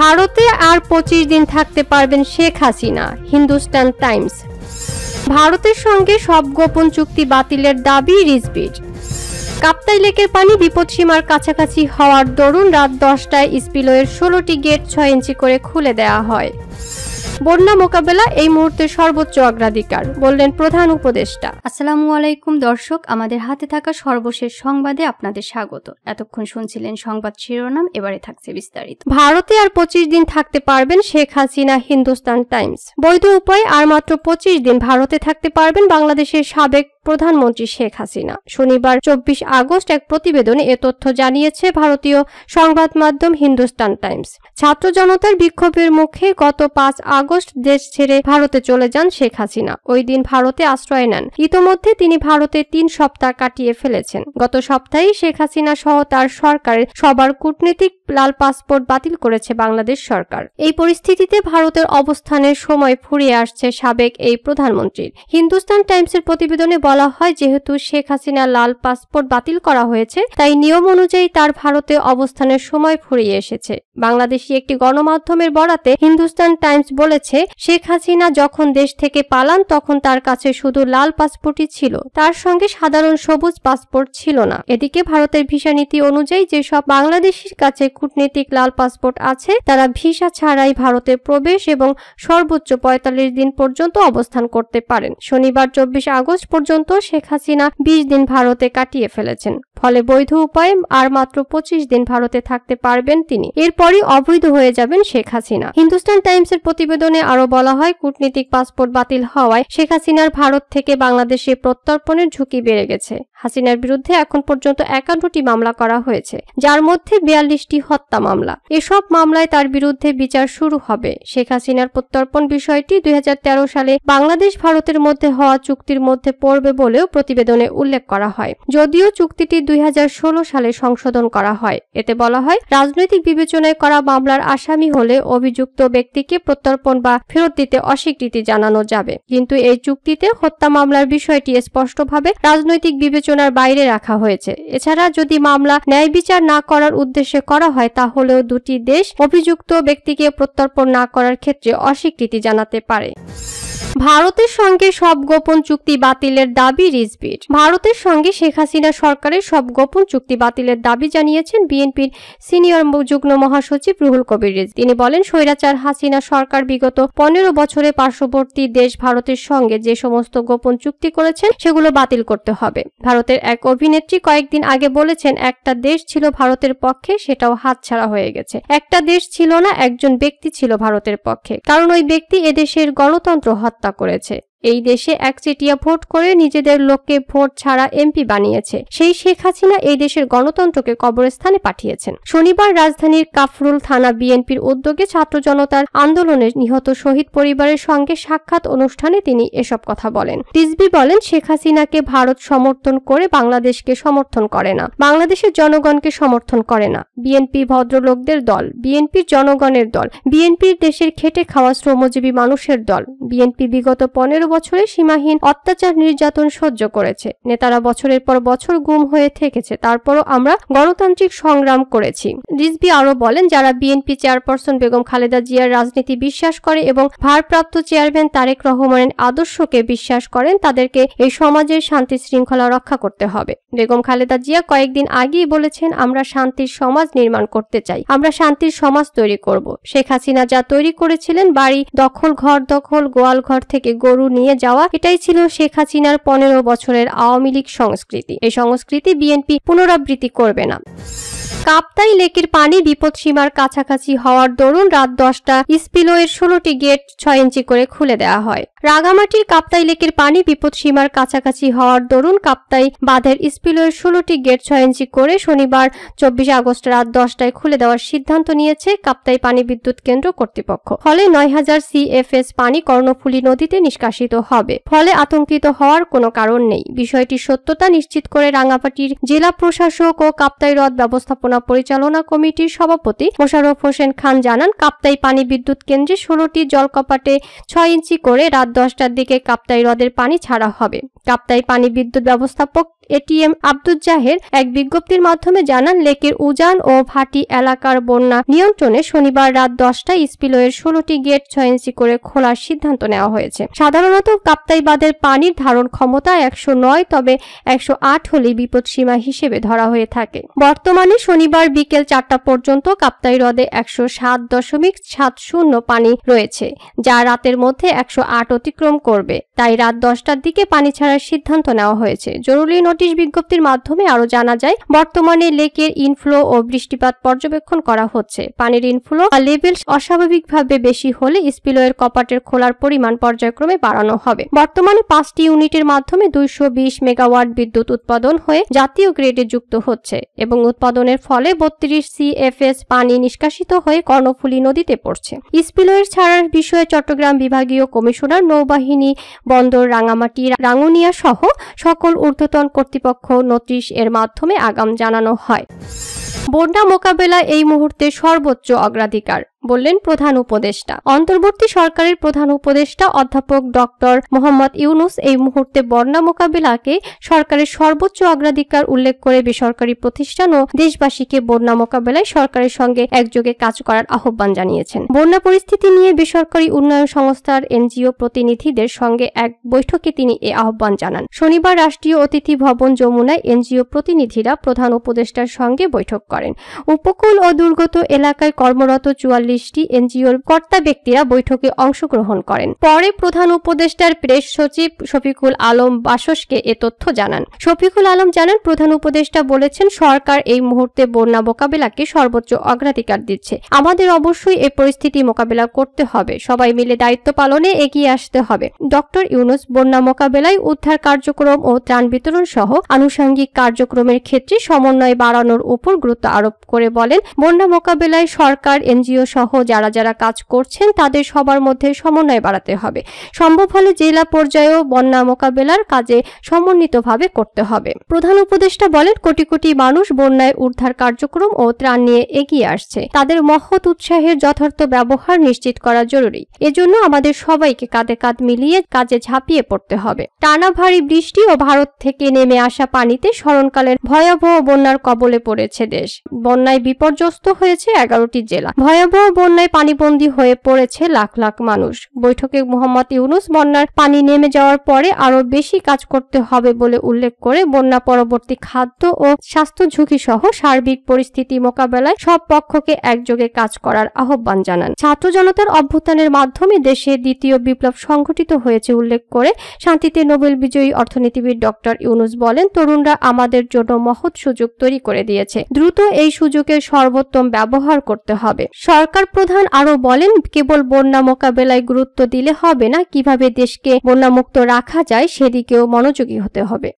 ভারতে আর পঁচিশ দিন থাকতে পারবেন শেখ হাসিনা হিন্দুস্তান টাইমস ভারতের সঙ্গে সব গোপন চুক্তি বাতিলের দাবি রিজবিট কাপ্তাই লেকের পানি বিপদসীমার কাছাকাছি হওয়ার দরুন রাত দশটায় স্পিলওয়ের ষোলোটি গেট ছয় ইঞ্চি করে খুলে দেয়া হয় বন্যা মোকাবেলা এই মুহূর্তে সর্বোচ্চ অগ্রাধিকার বললেন প্রধান উপদেষ্টা আসসালামু আলাইকুম দর্শক আমাদের হাতে থাকা সর্বশেষ সংবাদে আপনাদের স্বাগত এতক্ষণ শুনছিলেন সংবাদ শিরোনাম এবারে থাকছে বিস্তারিত ভারতে আর পঁচিশ দিন থাকতে পারবেন শেখ হাসিনা হিন্দুস্তান টাইমস বৈধ উপায়ে আর মাত্র পঁচিশ দিন ভারতে থাকতে পারবেন বাংলাদেশের সাবেক প্রধানমন্ত্রী শেখ হাসিনা শনিবার চব্বিশ আগস্ট এক প্রতিবেদনে এ তথ্য জানিয়েছে ভারতীয় সংবাদ মাধ্যম হিন্দুস্তান টাইমস ছাত্র জনতার বিক্ষোভের মুখে গত পাঁচ আগস্ট আগস্ট দেশ ছেড়ে ভারতে চলে যান শেখ হাসিনা ওই দিন ভারতে আশ্রয় নেন ইতোমধ্যে তিনি ভারতে তিন সপ্তাহ কাটিয়ে ফেলেছেন গত সপ্তাহে শেখ হাসিনা সহ তার সরকারের সবার কূটনীতিক লাল পাসপোর্ট বাতিল করেছে বাংলাদেশ সরকার এই পরিস্থিতিতে ভারতের অবস্থানের সময় ফুরিয়ে আসছে সাবেক এই প্রধানমন্ত্রীর হিন্দুস্তান টাইমসের প্রতিবেদনে বলা হয় যেহেতু শেখ হাসিনা লাল পাসপোর্ট বাতিল করা হয়েছে তাই নিয়ম অনুযায়ী তার ভারতে অবস্থানের সময় ফুরিয়ে এসেছে বাংলাদেশি একটি গণমাধ্যমের বরাতে হিন্দুস্তান টাইমস বলেছে শেখ হাসিনা যখন দেশ থেকে পালান তখন তার কাছে শুধু লাল পাসপোর্টই ছিল তার সঙ্গে সাধারণ সবুজ পাসপোর্ট ছিল না এদিকে ভারতের ভিসা নীতি অনুযায়ী যেসব বাংলাদেশির কাছে কূটনৈতিক লাল পাসপোর্ট আছে তারা ভিসা ছাড়াই ভারতে প্রবেশ এবং সর্বোচ্চ পঁয়তাল্লিশ দিন পর্যন্ত অবস্থান করতে পারেন শনিবার চব্বিশ আগস্ট পর্যন্ত শেখ হাসিনা বিশ দিন ভারতে কাটিয়ে ফেলেছেন ফলে বৈধ উপায়ে আর মাত্র পঁচিশ দিন ভারতে থাকতে পারবেন তিনি এরপর পরই অবৈধ হয়ে যাবেন শেখ হাসিনা হিন্দুস্তান টাইমসের প্রতিবেদনে আরো বলা হয় কূটনীতিক পাসপোর্ট বাতিল হওয়ায় শেখ হাসিনার ভারত থেকে বাংলাদেশে প্রত্যর্পণের ঝুঁকি বেড়ে গেছে হাসিনার বিরুদ্ধে এখন পর্যন্ত একান্নটি মামলা করা হয়েছে যার মধ্যে বিয়াল্লিশটি হত্যা মামলা এসব মামলায় তার বিরুদ্ধে বিচার শুরু হবে শেখ হাসিনার প্রত্যর্পণ বিষয়টি দুই সালে বাংলাদেশ ভারতের মধ্যে হওয়া চুক্তির মধ্যে পড়বে বলেও প্রতিবেদনে উল্লেখ করা হয় যদিও চুক্তিটি দুই সালে সংশোধন করা হয় এতে বলা হয় রাজনৈতিক বিবেচনায় দায়ের করা মামলার আসামি হলে অভিযুক্ত ব্যক্তিকে প্রত্যর্পণ বা ফেরত দিতে অস্বীকৃতি জানানো যাবে কিন্তু এই চুক্তিতে হত্যা মামলার বিষয়টি স্পষ্টভাবে রাজনৈতিক বিবেচনার বাইরে রাখা হয়েছে এছাড়া যদি মামলা ন্যায় বিচার না করার উদ্দেশ্যে করা হয় তাহলেও দুটি দেশ অভিযুক্ত ব্যক্তিকে প্রত্যর্পণ না করার ক্ষেত্রে অস্বীকৃতি জানাতে পারে ভারতের সঙ্গে সব গোপন চুক্তি বাতিলের দাবি রিজবির ভারতের সঙ্গে শেখ হাসিনা সরকারের সব গোপন চুক্তি বাতিলের দাবি জানিয়েছেন বিএনপির সিনিয়র যুগ্ম মহাসচিব রুহুল কবির রিজ তিনি বলেন স্বৈরাচার হাসিনা সরকার বিগত পনেরো বছরে পার্শ্ববর্তী দেশ ভারতের সঙ্গে যে সমস্ত গোপন চুক্তি করেছেন সেগুলো বাতিল করতে হবে ভারতের এক অভিনেত্রী কয়েকদিন আগে বলেছেন একটা দেশ ছিল ভারতের পক্ষে সেটাও হাতছাড়া হয়ে গেছে একটা দেশ ছিল না একজন ব্যক্তি ছিল ভারতের পক্ষে কারণ ওই ব্যক্তি এদেশের গণতন্ত্র হত্যা হত্যা করেছে এই দেশে একচেটিয়া ভোট করে নিজেদের লোককে ভোট ছাড়া এমপি বানিয়েছে সেই শেখ হাসিনা এই দেশের গণতন্ত্রকে কবরস্থানে পাঠিয়েছেন শনিবার রাজধানীর কাফরুল থানা বিএনপির উদ্যোগে ছাত্র জনতার আন্দোলনে নিহত শহীদ পরিবারের সঙ্গে সাক্ষাৎ অনুষ্ঠানে তিনি এসব কথা বলেন রিজবি বলেন শেখ হাসিনাকে ভারত সমর্থন করে বাংলাদেশকে সমর্থন করে না বাংলাদেশের জনগণকে সমর্থন করে না বিএনপি ভদ্রলোকদের দল বিএনপির জনগণের দল বিএনপির দেশের খেটে খাওয়া শ্রমজীবী মানুষের দল বিএনপি বিগত পনেরো বছরে সীমাহীন অত্যাচার নির্যাতন সহ্য করেছে নেতারা বছরের পর বছর গুম হয়ে থেকেছে তারপরও আমরা গণতান্ত্রিক সংগ্রাম করেছি রিজবি আরও বলেন যারা বিএনপি চেয়ারপারসন বেগম খালেদা জিয়ার রাজনীতি বিশ্বাস করে এবং ভারপ্রাপ্ত চেয়ারম্যান তারেক রহমানের আদর্শকে বিশ্বাস করেন তাদেরকে এই সমাজের শান্তি শৃঙ্খলা রক্ষা করতে হবে বেগম খালেদা জিয়া কয়েকদিন আগেই বলেছেন আমরা শান্তির সমাজ নির্মাণ করতে চাই আমরা শান্তির সমাজ তৈরি করব শেখ হাসিনা যা তৈরি করেছিলেন বাড়ি দখল ঘর দখল গোয়াল ঘর থেকে গরু নিয়ে নিয়ে যাওয়া এটাই ছিল শেখ হাসিনার পনেরো বছরের আওয়ামী লীগ সংস্কৃতি এই সংস্কৃতি বিএনপি পুনরাবৃত্তি করবে না কাপ্তাই লেকের পানি বিপদসীমার কাছাকাছি হওয়ার দরুন রাত দশটা স্পিলওয়ের ষোলোটি গেট ছয় ইঞ্চি করে খুলে দেওয়া হয় রাগামাটির কাপ্তাই লেকের পানি বিপদসীমার কাছাকাছি হওয়ার দরুন কাপ্তাই বাঁধের স্পিলওয়ের ষোলোটি গেট ছয় ইঞ্চি করে শনিবার চব্বিশে আগস্ট রাত দশটায় খুলে দেওয়ার সিদ্ধান্ত নিয়েছে কাপ্তাই পানি বিদ্যুৎ কেন্দ্র কর্তৃপক্ষ ফলে নয় হাজার সিএফএস পানি কর্ণফুলী নদীতে নিষ্কাশিত হবে ফলে আতঙ্কিত হওয়ার কোনো কারণ নেই বিষয়টির সত্যতা নিশ্চিত করে রাঙামাটির জেলা প্রশাসক ও কাপ্তাই হ্রদ ব্যবস্থাপনা ব্যবস্থাপনা পরিচালনা কমিটির সভাপতি মোশারফ হোসেন খান জানান কাপ্তাই পানি বিদ্যুৎ কেন্দ্রে ষোলোটি জলকপাটে ছয় ইঞ্চি করে রাত দশটার দিকে কাপ্তাই হ্রদের পানি ছাড়া হবে কাপ্তাই পানি বিদ্যুৎ ব্যবস্থাপক এটিএম আব্দুল জাহের এক বিজ্ঞপ্তির মাধ্যমে জানান লেকের উজান ও ভাটি এলাকার বন্যা নিয়ন্ত্রণে শনিবার রাত দশটায় স্পিলওয়ের ষোলোটি গেট ছয় ইঞ্চি করে খোলার সিদ্ধান্ত নেওয়া হয়েছে সাধারণত কাপ্তাই বাঁধের পানির ধারণ ক্ষমতা একশো নয় তবে একশো আট হলে বিপদসীমা হিসেবে ধরা হয়ে থাকে বর্তমানে শনিবার বিকেল চারটা পর্যন্ত কাপ্তাই হ্রদে একশো সাত দশমিক সাত শূন্য পানি রয়েছে যা রাতের মধ্যে একশো আট অতিক্রম করবে তাই রাত দশটার দিকে পানি ছাড়া ছাড়ার সিদ্ধান্ত নেওয়া হয়েছে জরুরি নোটিশ বিজ্ঞপ্তির মাধ্যমে আরো জানা যায় বর্তমানে লেকের ইনফ্লো ও বৃষ্টিপাত পর্যবেক্ষণ করা হচ্ছে পানির ইনফ্লো বা লেভেল অস্বাভাবিকভাবে বেশি হলে স্পিলোয়ের কপাটের খোলার পরিমাণ পর্যায়ক্রমে বাড়ানো হবে বর্তমানে পাঁচটি ইউনিটের মাধ্যমে দুইশো মেগাওয়াট বিদ্যুৎ উৎপাদন হয়ে জাতীয় গ্রেডে যুক্ত হচ্ছে এবং উৎপাদনের ফলে বত্রিশ সিএফএস পানি নিষ্কাশিত হয়ে কর্ণফুলী নদীতে পড়ছে স্পিলোয়ের ছাড়ার বিষয়ে চট্টগ্রাম বিভাগীয় কমিশনার নৌবাহিনী বন্দর রাঙামাটি রাঙ্গুনিয়া মিয়া সহ সকল ঊর্ধ্বতন কর্তৃপক্ষ নোটিশ এর মাধ্যমে আগাম জানানো হয় বন্যা মোকাবেলা এই মুহূর্তে সর্বোচ্চ অগ্রাধিকার বললেন প্রধান উপদেষ্টা অন্তর্বর্তী সরকারের প্রধান উপদেষ্টা অধ্যাপক ডক্টর মোহাম্মদ ইউনুস এই মুহূর্তে বন্যা মোকাবিলাকে সরকারের সর্বোচ্চ অগ্রাধিকার উল্লেখ করে বেসরকারি প্রতিষ্ঠান ও দেশবাসীকে বন্যা মোকাবেলায় সরকারের সঙ্গে একযোগে কাজ করার আহ্বান জানিয়েছেন বন্যা পরিস্থিতি নিয়ে বেসরকারি উন্নয়ন সংস্থার এনজিও প্রতিনিধিদের সঙ্গে এক বৈঠকে তিনি এ আহ্বান জানান শনিবার রাষ্ট্রীয় অতিথি ভবন যমুনায় এনজিও প্রতিনিধিরা প্রধান উপদেষ্টার সঙ্গে বৈঠক করেন উপকূল ও দুর্গত এলাকায় কর্মরত চুয়াল্লিশ চল্লিশটি এনজিওর কর্তা ব্যক্তিরা বৈঠকে অংশগ্রহণ করেন পরে প্রধান উপদেষ্টার প্রেস সচিব শফিকুল আলম বাসসকে এ তথ্য জানান শফিকুল আলম জানান প্রধান উপদেষ্টা বলেছেন সরকার এই মুহূর্তে বন্যা মোকাবেলাকে সর্বোচ্চ অগ্রাধিকার দিচ্ছে আমাদের অবশ্যই এ পরিস্থিতি মোকাবেলা করতে হবে সবাই মিলে দায়িত্ব পালনে এগিয়ে আসতে হবে ডক্টর ইউনুস বন্যা মোকাবেলায় উদ্ধার কার্যক্রম ও ত্রাণ বিতরণ সহ আনুষঙ্গিক কার্যক্রমের ক্ষেত্রে সমন্বয় বাড়ানোর উপর গুরুত্ব আরোপ করে বলেন বন্যা মোকাবেলায় সরকার এনজিও সহ সহ যারা যারা কাজ করছেন তাদের সবার মধ্যে সমন্বয় বাড়াতে হবে সম্ভব হলে জেলা পর্যায়েও বন্যা মোকাবেলার কাজে সমন্বিতভাবে করতে হবে প্রধান উপদেষ্টা বলেন কোটি কোটি মানুষ বন্যায় উদ্ধার কার্যক্রম ও ত্রাণ নিয়ে এগিয়ে আসছে তাদের মহৎ উৎসাহের যথার্থ ব্যবহার নিশ্চিত করা জরুরি এজন্য আমাদের সবাইকে কাঁধে কাঁধ মিলিয়ে কাজে ঝাঁপিয়ে পড়তে হবে টানা ভারী বৃষ্টি ও ভারত থেকে নেমে আসা পানিতে স্মরণকালের ভয়াবহ বন্যার কবলে পড়েছে দেশ বন্যায় বিপর্যস্ত হয়েছে এগারোটি জেলা ভয়াবহ বন্যায় পানিবন্দী হয়ে পড়েছে লাখ লাখ মানুষ বৈঠকে মোহাম্মদ ইউনুস বন্যার পানি নেমে যাওয়ার পরে আরো বেশি কাজ করতে হবে বলে উল্লেখ করে বন্যা পরবর্তী খাদ্য ও স্বাস্থ্য ঝুঁকি সহ সার্বিক পরিস্থিতি মোকাবেলায় সব পক্ষকে একযোগে কাজ করার আহ্বান জানান ছাত্র জনতার অভ্যুত্থানের মাধ্যমে দেশে দ্বিতীয় বিপ্লব সংঘটিত হয়েছে উল্লেখ করে শান্তিতে নোবেল বিজয়ী অর্থনীতিবিদ ডক্টর ইউনুস বলেন তরুণরা আমাদের জন্য মহৎ সুযোগ তৈরি করে দিয়েছে দ্রুত এই সুযোগের সর্বোত্তম ব্যবহার করতে হবে সরকার সভার প্রধান আরও বলেন কেবল বন্যা মোকাবেলায় গুরুত্ব দিলে হবে না কিভাবে দেশকে বন্যামুক্ত রাখা যায় সেদিকেও মনোযোগী হতে হবে